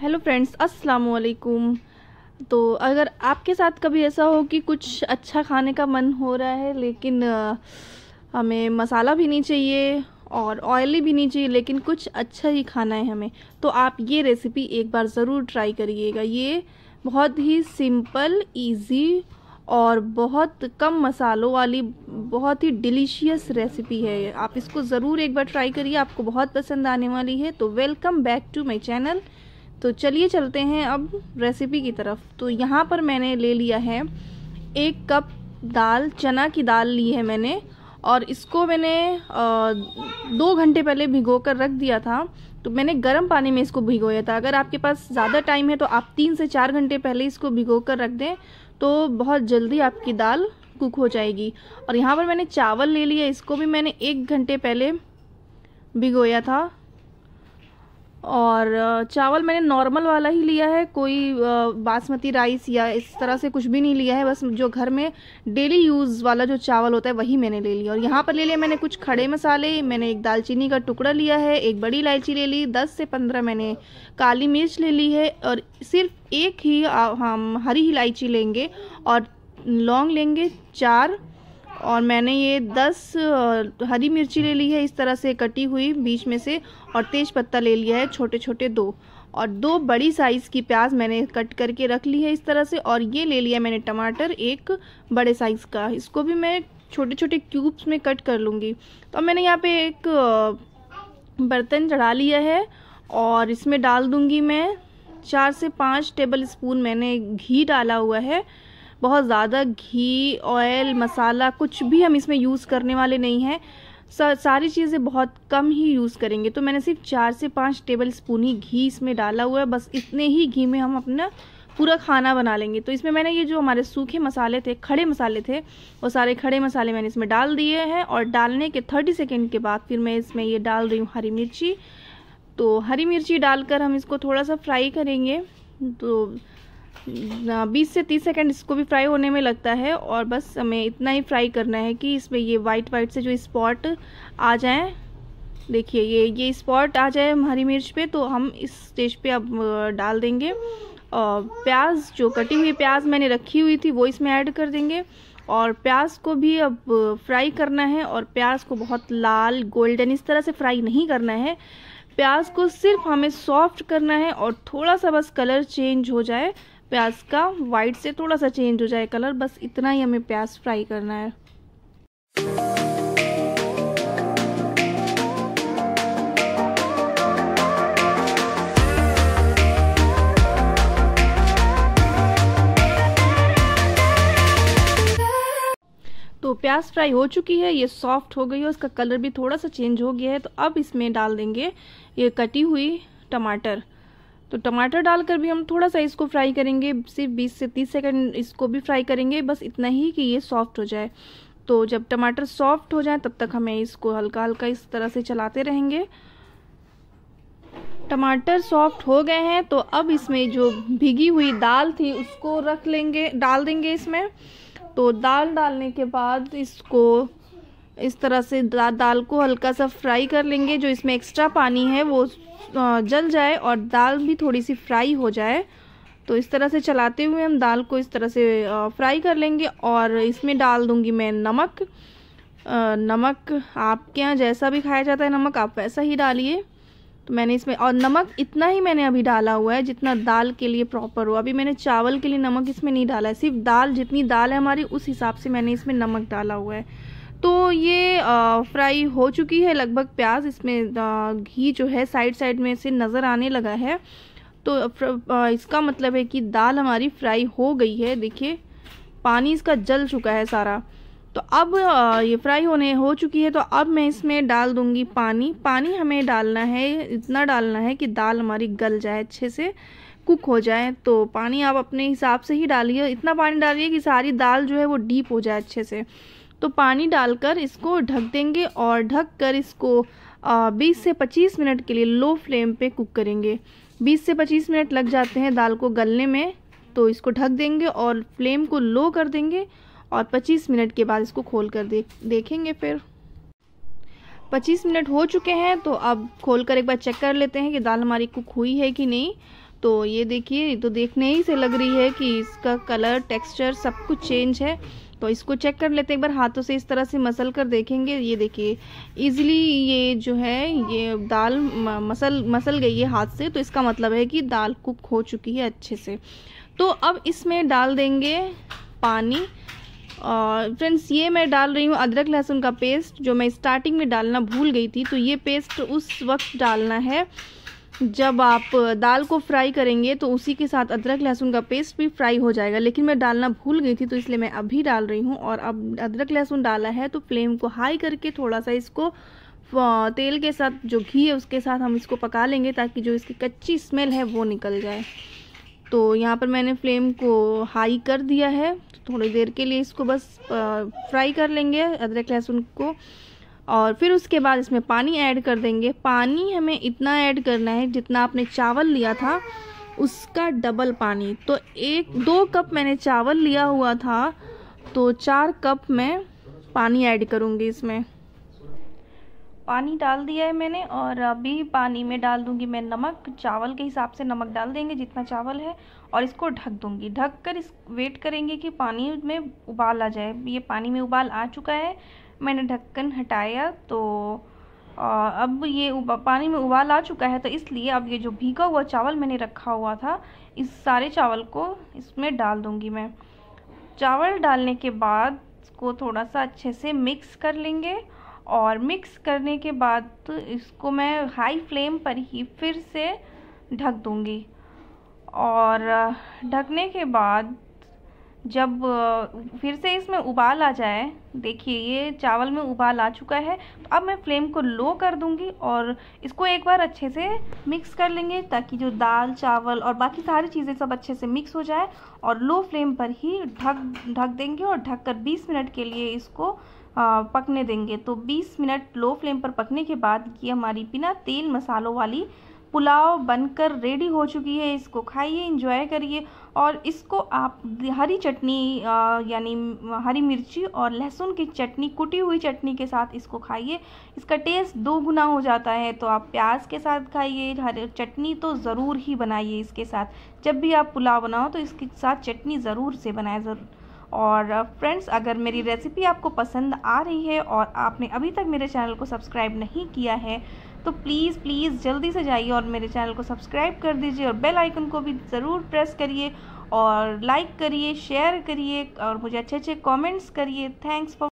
hello friends अस्सलाम वालेकुम तो अगर आपके साथ कभी ऐसा हो कि कुछ अच्छा खाने का मन हो रहा है लेकिन हमें मसाला भी नहीं चाहिए और ऑयली भी नहीं चाहिए लेकिन कुछ अच्छा ही खाना है हमें तो आप ये रेसिपी एक बार ज़रूर ट्राई करिएगा ये बहुत ही सिंपल इजी और बहुत कम मसालों वाली बहुत ही डिलीशियस रेसिपी है आप इसको ज़रूर एक बार ट्राई करिए आपको बहुत पसंद आने वाली है तो welcome back to my channel तो चलिए चलते हैं अब रेसिपी की तरफ तो यहाँ पर मैंने ले लिया है एक कप दाल चना की दाल ली है मैंने और इसको मैंने दो घंटे पहले भिगो कर रख दिया था तो मैंने गर्म पानी में इसको भिगोया था अगर आपके पास ज़्यादा टाइम है तो आप तीन से चार घंटे पहले इसको भिगो कर रख दें तो बहुत जल्दी आपकी दाल कुक हो जाएगी और यहाँ पर मैंने चावल ले लिया इसको भी मैंने एक घंटे पहले भिगोया था और चावल मैंने नॉर्मल वाला ही लिया है कोई बासमती राइस या इस तरह से कुछ भी नहीं लिया है बस जो घर में डेली यूज़ वाला जो चावल होता है वही मैंने ले लिया और यहाँ पर ले लिया मैंने कुछ खड़े मसाले मैंने एक दालचीनी का टुकड़ा लिया है एक बड़ी इलायची ले ली दस से पंद्रह मैंने काली मिर्च ले ली है और सिर्फ एक ही हम हरी इलायची लेंगे और लौंग लेंगे चार और मैंने ये दस हरी मिर्ची ले ली है इस तरह से कटी हुई बीच में से और तेज़ पत्ता ले लिया है छोटे छोटे दो और दो बड़ी साइज़ की प्याज मैंने कट करके रख ली है इस तरह से और ये ले लिया मैंने टमाटर एक बड़े साइज़ का इसको भी मैं छोटे छोटे क्यूब्स में कट कर लूँगी तो मैंने यहाँ पे एक बर्तन चढ़ा लिया है और इसमें डाल दूँगी मैं चार से पाँच टेबल स्पून मैंने घी डाला हुआ है बहुत ज़्यादा घी ऑयल मसाला कुछ भी हम इसमें यूज़ करने वाले नहीं हैं सारी चीज़ें बहुत कम ही यूज़ करेंगे तो मैंने सिर्फ चार से पाँच टेबल स्पून ही घी इसमें डाला हुआ है बस इतने ही घी में हम अपना पूरा खाना बना लेंगे तो इसमें मैंने ये जो हमारे सूखे मसाले थे खड़े मसाले थे वो सारे खड़े मसाले मैंने इसमें डाल दिए हैं और डालने के थर्टी सेकेंड के बाद फिर मैं इसमें ये डाल रही हूँ हरी मिर्ची तो हरी मिर्ची डालकर हम इसको थोड़ा सा फ्राई करेंगे तो बीस से तीस सेकेंड इसको भी फ्राई होने में लगता है और बस हमें इतना ही फ्राई करना है कि इसमें ये वाइट वाइट से जो स्पॉट आ जाए देखिए ये ये स्पॉट आ जाए हरी मिर्च पे तो हम इस स्टेज पे अब डाल देंगे और प्याज जो कटी हुई प्याज मैंने रखी हुई थी वो इसमें ऐड कर देंगे और प्याज को भी अब फ्राई करना है और प्याज को बहुत लाल गोल्डन इस तरह से फ्राई नहीं करना है प्याज को सिर्फ हमें सॉफ्ट करना है और थोड़ा सा बस कलर चेंज हो जाए प्याज का वाइट से थोड़ा सा चेंज हो जाए कलर बस इतना ही हमें प्याज फ्राई करना है तो प्याज फ्राई हो चुकी है ये सॉफ्ट हो गई है उसका कलर भी थोड़ा सा चेंज हो गया है तो अब इसमें डाल देंगे ये कटी हुई टमाटर तो टमाटर डालकर भी हम थोड़ा सा इसको फ्राई करेंगे सिर्फ 20 से 30 सेकंड इसको भी फ्राई करेंगे बस इतना ही कि ये सॉफ्ट हो जाए तो जब टमाटर सॉफ्ट हो जाए तब तक हमें इसको हल्का हल्का इस तरह से चलाते रहेंगे टमाटर सॉफ्ट हो गए हैं तो अब इसमें जो भिगी हुई दाल थी उसको रख लेंगे डाल देंगे इसमें तो दाल डालने के बाद इसको इस तरह से दा, दाल को हल्का सा फ्राई कर लेंगे जो इसमें एक्स्ट्रा पानी है वो जल जाए और दाल भी थोड़ी सी फ्राई हो जाए तो इस तरह से चलाते हुए हम दाल को इस तरह से फ्राई कर लेंगे और इसमें डाल दूंगी मैं नमक नमक आपके यहाँ जैसा भी खाया जाता है नमक आप वैसा ही डालिए तो मैंने इसमें और नमक इतना ही मैंने अभी डाला हुआ है जितना दाल के लिए प्रॉपर हो अभी मैंने चावल के लिए नमक इसमें नहीं डाला है सिर्फ दाल जितनी दाल है हमारी उस हिसाब से मैंने इसमें नमक डाला हुआ है तो ये आ, फ्राई हो चुकी है लगभग प्याज इसमें घी जो है साइड साइड में से नज़र आने लगा है तो इसका मतलब है कि दाल हमारी फ्राई हो गई है देखिए पानी इसका जल चुका है सारा तो अब ये फ्राई होने हो चुकी है तो अब मैं इसमें डाल दूंगी पानी पानी हमें डालना है इतना डालना है कि दाल हमारी गल जाए अच्छे से कुक हो जाए तो पानी आप अपने हिसाब से ही डालिए इतना पानी डालिए कि सारी दाल जो है वो डीप हो जाए अच्छे से तो पानी डालकर इसको ढक देंगे और ढक कर इसको बीस से पच्चीस मिनट के लिए लो फ्लेम पे कुक करेंगे बीस से पच्चीस मिनट लग जाते हैं दाल को गलने में तो इसको ढक देंगे और फ्लेम को लो कर देंगे और पच्चीस मिनट के बाद इसको खोल कर देख देखेंगे फिर पच्चीस मिनट हो चुके हैं तो अब खोल कर एक बार चेक कर लेते हैं कि दाल हमारी कुक हुई है कि नहीं तो ये देखिए तो देखने ही से लग रही है कि इसका कलर टेक्सचर सब कुछ चेंज है तो इसको चेक कर लेते हैं एक बार हाथों से इस तरह से मसल कर देखेंगे ये देखिए इजिली ये जो है ये दाल मसल मसल गई है हाथ से तो इसका मतलब है कि दाल कुक हो चुकी है अच्छे से तो अब इसमें डाल देंगे पानी और फ्रेंड्स ये मैं डाल रही हूँ अदरक लहसुन का पेस्ट जो मैं स्टार्टिंग में डालना भूल गई थी तो ये पेस्ट उस वक्त डालना है जब आप दाल को फ्राई करेंगे तो उसी के साथ अदरक लहसुन का पेस्ट भी फ्राई हो जाएगा लेकिन मैं डालना भूल गई थी तो इसलिए मैं अभी डाल रही हूँ और अब अदरक लहसुन डाला है तो फ्लेम को हाई करके थोड़ा सा इसको तेल के साथ जो घी है उसके साथ हम इसको पका लेंगे ताकि जो इसकी कच्ची स्मेल है वो निकल जाए तो यहाँ पर मैंने फ्लेम को हाई कर दिया है तो थोड़ी देर के लिए इसको बस फ्राई कर लेंगे अदरक लहसुन को और फिर उसके बाद इसमें पानी ऐड कर देंगे पानी हमें इतना ऐड करना है जितना आपने चावल लिया था उसका डबल पानी तो एक दो कप मैंने चावल लिया हुआ था तो चार कप मैं पानी ऐड करूँगी इसमें पानी डाल दिया है मैंने और अभी पानी में डाल दूंगी मैं नमक चावल के हिसाब से नमक डाल देंगे जितना चावल है और इसको ढक दूंगी ढक कर इस वेट करेंगे कि पानी में उबाल आ जाए ये पानी में उबाल आ चुका है मैंने ढक्कन हटाया तो अब ये पानी में उबाल आ चुका है तो इसलिए अब ये जो भीगा हुआ चावल मैंने रखा हुआ था इस सारे चावल को इसमें डाल दूँगी मैं चावल डालने के बाद इसको थोड़ा सा अच्छे से मिक्स कर लेंगे और मिक्स करने के बाद तो इसको मैं हाई फ्लेम पर ही फिर से ढक दूँगी और ढकने के बाद जब फिर से इसमें उबाल आ जाए देखिए ये चावल में उबाल आ चुका है तो अब मैं फ्लेम को लो कर दूंगी और इसको एक बार अच्छे से मिक्स कर लेंगे ताकि जो दाल चावल और बाकी सारी चीज़ें सब अच्छे से मिक्स हो जाए और लो फ्लेम पर ही ढक ढक देंगे और ढक कर बीस मिनट के लिए इसको पकने देंगे तो बीस मिनट लो फ्लेम पर पकने के बाद ये हमारी बिना तेल मसालों वाली पुलाव बनकर रेडी हो चुकी है इसको खाइए इंजॉय करिए और इसको आप हरी चटनी यानी हरी मिर्ची और लहसुन की चटनी कुटी हुई चटनी के साथ इसको खाइए इसका टेस्ट दो गुना हो जाता है तो आप प्याज के साथ खाइए हरी चटनी तो ज़रूर ही बनाइए इसके साथ जब भी आप पुलाव बनाओ तो इसके साथ चटनी ज़रूर से बनाए ज़रूर और फ्रेंड्स अगर मेरी रेसिपी आपको पसंद आ रही है और आपने अभी तक मेरे चैनल को सब्सक्राइब नहीं किया है तो प्लीज़ प्लीज़ जल्दी से जाइए और मेरे चैनल को सब्सक्राइब कर दीजिए और बेल आइकन को भी ज़रूर प्रेस करिए और लाइक करिए शेयर करिए और मुझे अच्छे अच्छे कमेंट्स करिए थैंक्स फॉर